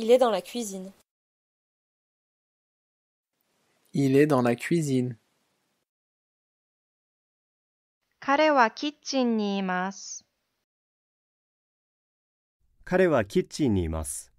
Il est dans la cuisine. Il est dans la cuisine. 彼はキッチンにいます。彼はキッチンにいます。